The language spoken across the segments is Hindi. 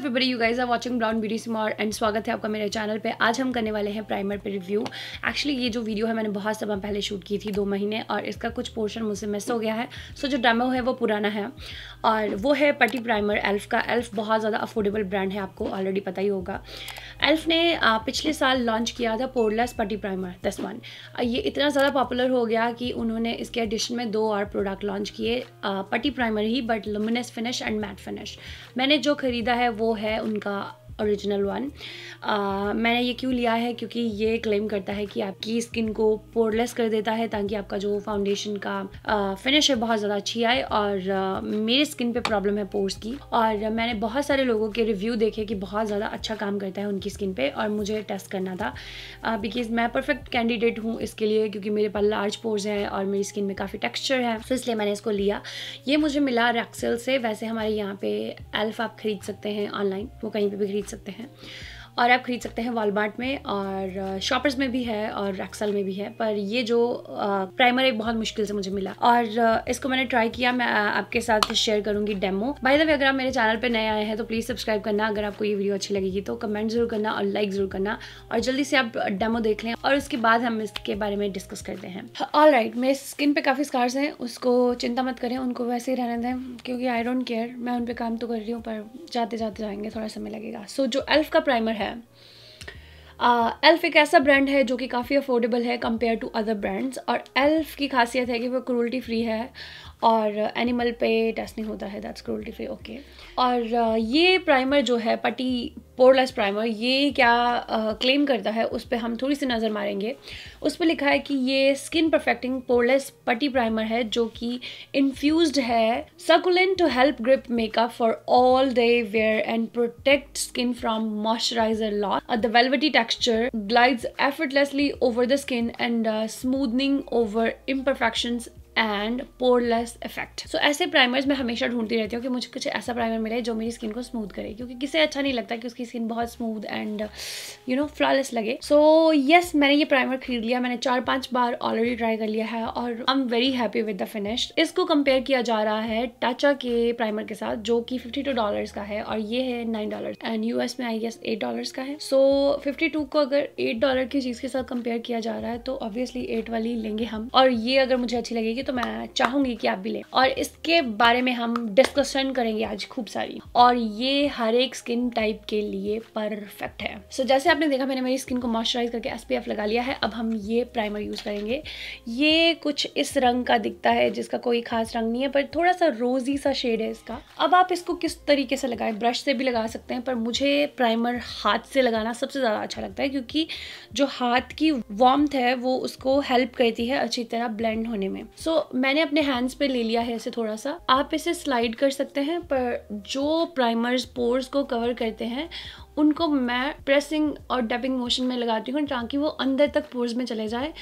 everybody you guys are watching brown beauty स्मॉर एंड स्वागत है आपका मेरे चैनल पे आज हम करने वाले हैं प्राइमर पे रिव्यू एक्चुअली ये जो वीडियो है मैंने बहुत समय पहले शूट की थी दो महीने और इसका कुछ पोर्शन मुझसे मिस हो गया है सो so, जो डेमो है वो पुराना है और वो है पटी प्राइमर एल्फ का एल्फ बहुत ज़्यादा अफोर्डेबल ब्रांड है आपको ऑलरेडी पता ही होगा एल्फ ने पिछले साल लॉन्च किया था पोरलेस पटी प्राइमर दस वन ये इतना ज़्यादा पॉपुलर हो गया कि उन्होंने इसके एडिशन में दो और प्रोडक्ट लॉन्च किए पटी प्राइमर ही but luminous finish and matte finish मैंने जो ख़रीदा है वो है उनका ओरिजिनल वन मैंने ये क्यों लिया है क्योंकि ये क्लेम करता है कि आपकी स्किन को पोरलेस कर देता है ताकि आपका जो फाउंडेशन का फिनिश है बहुत ज़्यादा अच्छी आए और मेरी स्किन पे प्रॉब्लम है पोर्स की और मैंने बहुत सारे लोगों के रिव्यू देखे कि बहुत ज़्यादा अच्छा काम करता है उनकी स्किन पर और मुझे टेस्ट करना था बिकॉज मैं परफेक्ट कैंडिडेट हूँ इसके लिए क्योंकि मेरे पास लार्ज पोर्स हैं और मेरी स्किन में काफ़ी टेक्स्चर है तो इसलिए मैंने इसको लिया ये मुझे मिला रैक्सल से वैसे हमारे यहाँ पे एल्फ आप खरीद सकते हैं ऑनलाइन वो कहीं पर भी खरीद सकते हैं और आप ख़रीद सकते हैं वॉलमार्ट में और शॉपर्स में भी है और रैक्सल में भी है पर ये जो प्राइमर एक बहुत मुश्किल से मुझे मिला और इसको मैंने ट्राई किया मैं आपके साथ शेयर करूंगी डेमो बाय द वे अगर आप मेरे चैनल पर नए आए हैं तो प्लीज़ सब्सक्राइब करना अगर आपको ये वीडियो अच्छी लगेगी तो कमेंट ज़रूर करना और लाइक ज़रूर करना और जल्दी से आप डेमो देख लें और उसके बाद हम इसके बारे में डिस्कस करते हैं ऑल राइट मेरे स्किन पे काफ़ी स्कार्स हैं उसको चिंता मत करें उनको वैसे ही रहने दें क्योंकि आई डोंट केयर मैं उन पर काम तो कर रही हूँ पर जाते जाते जाएंगे थोड़ा समय लगेगा सो जो एल्फ का प्राइमर है एल्फ uh, एक ऐसा ब्रांड है जो कि काफ़ी अफोर्डेबल है कंपेयर टू अदर ब्रांड्स और एल्फ की खासियत है कि वो क्रूल्टी फ्री है और एनिमल पे टेस्ट नहीं होता है दैट्स क्रूल्टी फ्री ओके और uh, ये प्राइमर जो है पट्टी पोरलेस प्राइमर ये क्या क्लेम uh, करता है उस पर हम थोड़ी सी नज़र मारेंगे उस पर लिखा है कि ये skin perfecting poreless putty primer है जो कि इन्फ्यूज है succulent to help grip makeup for all day wear and protect skin from moisturizer loss the velvety texture glides effortlessly over the skin and smoothening over imperfections and poreless effect so ऐसे प्राइमर्स मैं हमेशा ढूंढती रहती हूँ कि मुझे कुछ ऐसा प्राइमर मिले जो मेरी स्किन को स्मूथ करे क्योंकि किसे अच्छा नहीं लगता कि उसकी स्किन बहुत smooth and you know flawless लगे सो so, यस yes, मैंने ये प्राइमर खरीद लिया मैंने चार पांच बार ऑलरेडी ट्राई कर लिया है और I am very happy with the finish इसको कंपेयर किया जा रहा है टाचा के प्राइमर के साथ जो कि फिफ्टी टू डॉलर्स का है और ये है नाइन डॉलर एंड यूएस में आई गेस एट डॉलर का है सो फिफ्टी टू को अगर एट डॉलर की चीज़ के साथ कंपेयर किया जा रहा है तो ऑब्वियसली एट वाली लेंगे हम और ये अगर मुझे अच्छी लगेगी तो तो मैं चाहूंगी कि आप भी लें और इसके बारे में हम डिस्कशन करेंगे आज खूब सारी और ये हर एक स्किन टाइप के लिए परफेक्ट है सो so, जैसे आपने देखा मैंने मेरी स्किन को मॉइस्चराइज करके एस लगा लिया है अब हम ये प्राइमर यूज़ करेंगे ये कुछ इस रंग का दिखता है जिसका कोई खास रंग नहीं है पर थोड़ा सा रोजी सा शेड है इसका अब आप इसको किस तरीके से लगाएं ब्रश से भी लगा सकते हैं पर मुझे प्राइमर हाथ से लगाना सबसे ज़्यादा अच्छा लगता है क्योंकि जो हाथ की वॉर्म है वो उसको हेल्प करती है अच्छी तरह ब्लेंड होने में सो so, सो so, मैंने अपने हैंड्स पे ले लिया है इसे थोड़ा सा आप इसे स्लाइड कर सकते हैं पर जो प्राइमर्स पोर्स को कवर करते हैं उनको मैं प्रेसिंग और डैपिंग मोशन में लगाती हूँ ताकि वो अंदर तक पोर्स में चले जाए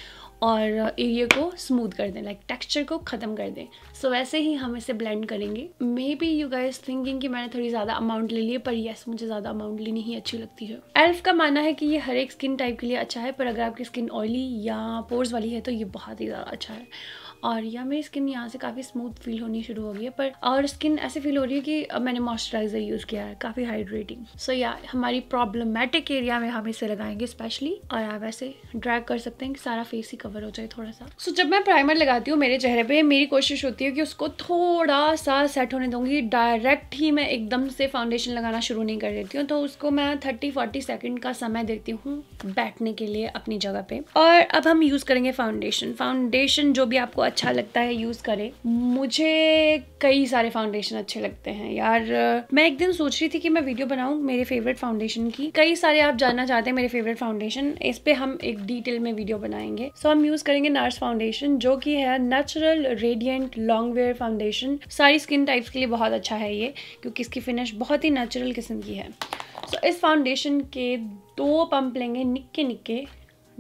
और एरिया को स्मूथ कर दें लाइक टेक्सचर को ख़त्म कर दें सो so, वैसे ही हम इसे ब्लेंड करेंगे maybe you guys thinking कि मैंने थोड़ी ज़्यादा अमाउंट ले लिए पर येस मुझे ज़्यादा अमाउंट लेनी ही अच्छी लगती है एल्फ का मानना है कि ये हर एक स्किन टाइप के लिए अच्छा है पर अगर आपकी स्किन ऑयली या पोर्स वाली है तो ये बहुत ही ज़्यादा अच्छा है और या मेरी स्किन यहाँ से काफ़ी स्मूथ फील होनी शुरू हो गई है पर और स्किन ऐसे फील हो रही है कि मैंने मॉइस्चराइज़र यूज़ किया है काफ़ी हाइड्रेटिंग सो so, या yeah, हमारी प्रॉब्लमेटिक एरिया में हम इसे लगाएंगे स्पेशली और आप ऐसे ड्रैग कर सकते हैं कि सारा फेस ही कवर हो जाए थोड़ा सा सो so, जब मैं प्राइमर लगाती हूँ मेरे चेहरे पर मेरी कोशिश होती है कि उसको थोड़ा सा सेट होने दूँगी डायरेक्ट ही मैं एकदम से फाउंडेशन लगाना शुरू नहीं कर देती हूँ तो उसको मैं थर्टी फोर्टी सेकेंड का समय देती हूँ बैठने के लिए अपनी जगह पे और अब हम यूज़ करेंगे फाउंडेशन फाउंडेशन जो भी आपको अच्छा लगता है यूज़ करें मुझे कई सारे फाउंडेशन अच्छे लगते हैं यार मैं एक दिन सोच रही थी कि मैं वीडियो बनाऊँ मेरे फेवरेट फाउंडेशन की कई सारे आप जानना चाहते हैं मेरे फेवरेट फाउंडेशन इस पर हम एक डिटेल में वीडियो बनाएंगे सो so, हम यूज़ करेंगे नर्स फाउंडेशन जो कि है natural radiant long wear foundation सारी स्किन टाइप्स के लिए बहुत अच्छा है ये क्योंकि इसकी फिनिश बहुत ही नेचुरल किस्म की है सो so, इस फाउंडेशन के दो पंप लेंगे निक्के निक्के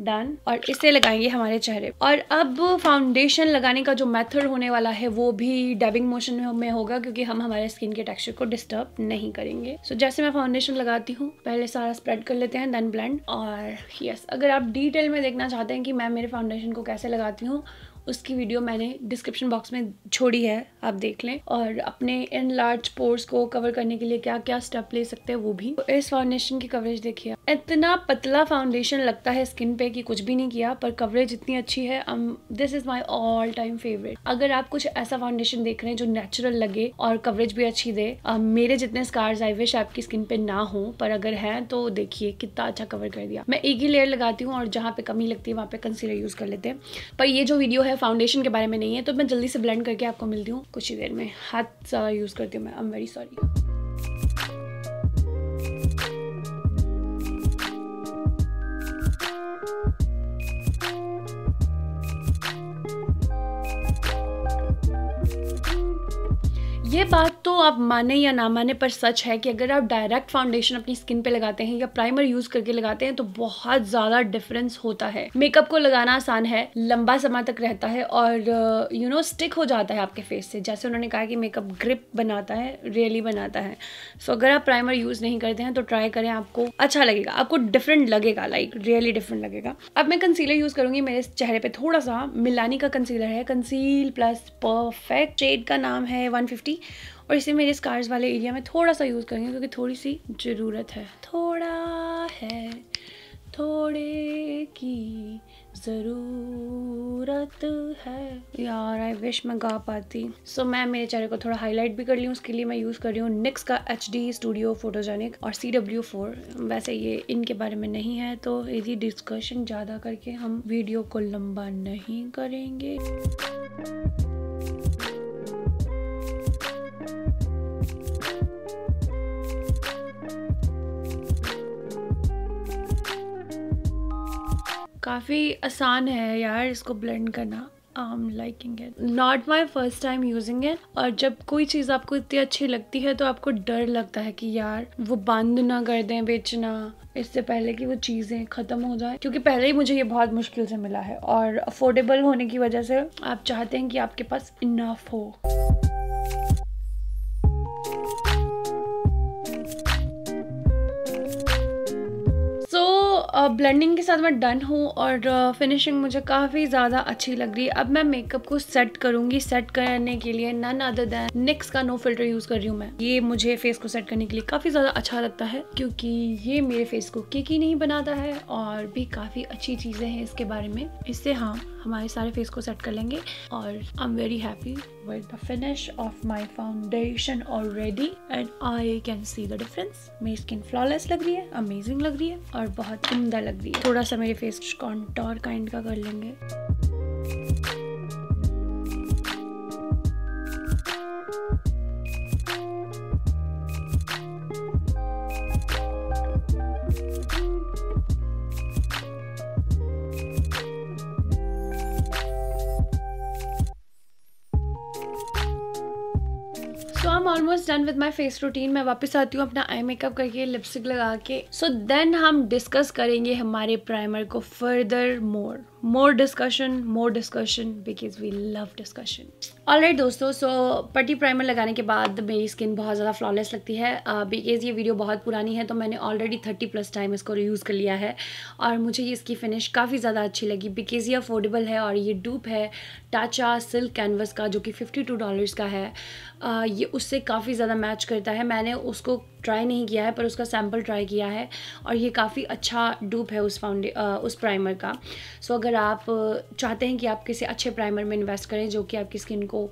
डन और इसे लगाएंगे हमारे चेहरे और अब फाउंडेशन लगाने का जो मेथड होने वाला है वो भी डबिंग मोशन में होगा क्योंकि हम हमारे स्किन के टेक्सचर को डिस्टर्ब नहीं करेंगे सो so, जैसे मैं फाउंडेशन लगाती हूँ पहले सारा स्प्रेड कर लेते हैं देन ब्लेंड और यस yes, अगर आप डिटेल में देखना चाहते हैं कि मैं मेरे फाउंडेशन को कैसे लगाती हूँ उसकी वीडियो मैंने डिस्क्रिप्शन बॉक्स में छोड़ी है आप देख लें और अपने इन लार्ज पोर्स को कवर करने के लिए क्या क्या स्टेप ले सकते हैं वो भी तो इस फाउंडेशन की कवरेज देखिए इतना पतला फाउंडेशन लगता है स्किन पे कि कुछ भी नहीं किया पर कवरेज इतनी अच्छी है this is my all time favourite अगर आप कुछ ऐसा फाउंडेशन देख रहे हैं जो नेचुरल लगे और कवरेज भी अच्छी दे um, मेरे जितने स्कार्स आई विश आपकी स्किन पे ना हो पर अगर है तो देखिए कितना अच्छा कवर कर दिया मैं एक ही लेयर लगाती हूँ और जहाँ पे कमी लगती है वहाँ पे कंसीलर यूज कर लेते हैं पर ये जो वीडियो है फाउंडेशन के बारे में नहीं है तो मैं जल्दी से ब्लेंड करके आपको मिलती हूँ कुछ ही देर में हाथ ज़्यादा uh, यूज़ करती हूँ मैं आई एम वेरी सॉरी ये बात तो आप माने या ना माने पर सच है कि अगर आप डायरेक्ट फाउंडेशन अपनी स्किन पे लगाते हैं या प्राइमर यूज करके लगाते हैं तो बहुत ज्यादा डिफरेंस होता है मेकअप को लगाना आसान है लंबा समय तक रहता है और यू नो स्टिक हो जाता है आपके फेस से जैसे उन्होंने कहा कि मेकअप ग्रिप बनाता है रियली बनाता है सो so, अगर आप प्राइमर यूज नहीं करते हैं तो ट्राई करें आपको अच्छा लगेगा आपको डिफरेंट लगेगा लाइक रियली डिफरेंट लगेगा अब मैं कंसीलर यूज करूंगी मेरे चेहरे पे थोड़ा सा मिलानी का कंसीलर है कंसील प्लस परफेक्ट शेड का नाम है 150 और इसे मेरे स्कार्स वाले एरिया में थोड़ा सा यूज़ करेंगे क्योंकि थोड़ी सी ज़रूरत है थोड़ा है थोड़े की ज़रूरत है यार आई विश मैं गा पाती सो so, मैं मेरे चेहरे को थोड़ा हाईलाइट भी कर ली हूँ उसके लिए मैं यूज़ कर रही हूँ निक्स का एच डी स्टूडियो फोटोजेनिक और सी डब्ल्यू फोर वैसे ये इनके बारे में नहीं है तो यदि डिस्कशन ज़्यादा करके हम वीडियो को लंबा नहीं करेंगे काफ़ी आसान है यार इसको ब्लेंड करना I am liking it not my first time using it और जब कोई चीज़ आपको इतनी अच्छी लगती है तो आपको डर लगता है कि यार वो बंद ना कर दें बेचना इससे पहले कि वो चीज़ें ख़त्म हो जाए क्योंकि पहले ही मुझे ये बहुत मुश्किल से मिला है और अफोर्डेबल होने की वजह से आप चाहते हैं कि आपके पास इनफ हो ब्लेंडिंग के साथ मैं डन हूँ और फिनिशिंग मुझे काफ़ी ज़्यादा अच्छी लग रही है अब मैं मेकअप को सेट करूँगी सेट करने के लिए नन अदर देन निक्स का नो फिल्टर यूज़ कर रही हूँ मैं ये मुझे फेस को सेट करने के लिए काफ़ी ज़्यादा अच्छा लगता है क्योंकि ये मेरे फेस को केकी नहीं बनाता है और भी काफ़ी अच्छी चीज़ें हैं इसके बारे में इससे हाँ हमारे सारे फेस को सेट कर लेंगे और I am very happy with the finish of my foundation already and I can see the difference मेरी स्किन फ्लॉलेस लग रही है अमेजिंग लग रही है और बहुत उमदा लग रही है थोड़ा सा मेरे फेस कॉन्टोर काइंड का कर लेंगे almost done with my face routine मैं वापस आती हूँ अपना आई मेकअप करके लिपस्टिक लगा के सो so देन हम डिस्कस करेंगे हमारे प्राइमर को further more more discussion more discussion because we love discussion all right दोस्तों सो पट्टी प्राइमर लगाने के बाद मेरी स्किन बहुत ज़्यादा फ्लॉलेस लगती है बिकॉज uh, ये वीडियो बहुत पुरानी है तो मैंने ऑलरेडी थर्टी प्लस टाइम इसको यूज़ कर लिया है और मुझे ये इसकी फिनिश काफ़ी ज़्यादा अच्छी लगी बिकॉज ये अफोर्डेबल है और ये डूप है टाचा सिल्क कैनवस का जो कि फिफ्टी टू डॉलर्स का है uh, ये उससे काफ़ी ज़्यादा मैच करता है मैंने उसको ट्राई नहीं किया है पर उसका सैम्पल ट्राई किया है और ये काफ़ी अच्छा डूप है उस फाउंडे उस प्राइमर का सो अगर आप चाहते हैं कि आप किसी अच्छे प्राइमर में इन्वेस्ट करें जो कि आपकी स्किन को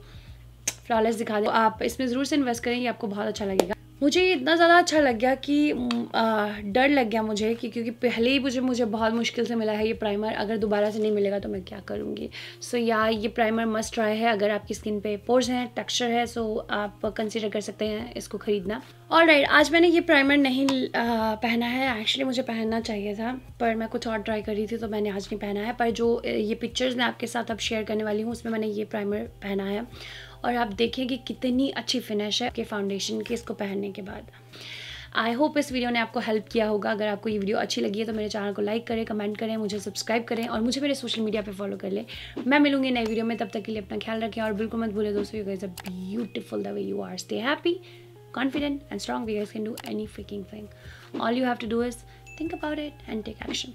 फ्लॉलेस दिखा दे आप इसमें ज़रूर से इन्वेस्ट करें ये आपको बहुत अच्छा लगेगा मुझे ये इतना ज़्यादा अच्छा लग गया कि आ, डर लग गया मुझे कि क्योंकि पहले ही मुझे मुझे बहुत मुश्किल से मिला है ये प्राइमर अगर दोबारा से नहीं मिलेगा तो मैं क्या करूँगी सो so, या ये प्राइमर मस्ट ट्राई है अगर आपकी स्किन पे पोर्स हैं टेक्सचर है सो so आप कंसिडर कर सकते हैं इसको ख़रीदना और right, आज मैंने ये प्राइमर नहीं आ, पहना है एक्चुअली मुझे पहनना चाहिए था पर मैं कुछ और ट्राई कर रही थी तो मैंने आज नहीं पहना है पर जो ये पिक्चर्स मैं आपके साथ अब शेयर करने वाली हूँ उसमें मैंने ये प्राइमर पहना है और आप देखेंगे कितनी अच्छी फिनिश है के फाउंडेशन के इसको पहनने के बाद आई होप इस वीडियो ने आपको हेल्प किया होगा अगर आपको ये वीडियो अच्छी लगी है तो मेरे चैनल को लाइक करें कमेंट करें मुझे सब्सक्राइब करें और मुझे मेरे सोशल मीडिया पे फॉलो कर लें मैं मिलूंगी नई वीडियो में तब तक के लिए अपना ख्याल रखें और बिल्कुल मत भूलें दोस्तों you guys a beautiful the way you are stay happy confident and strong we guys can do any freaking thing all you have to do is think about it and take action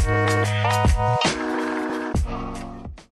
bye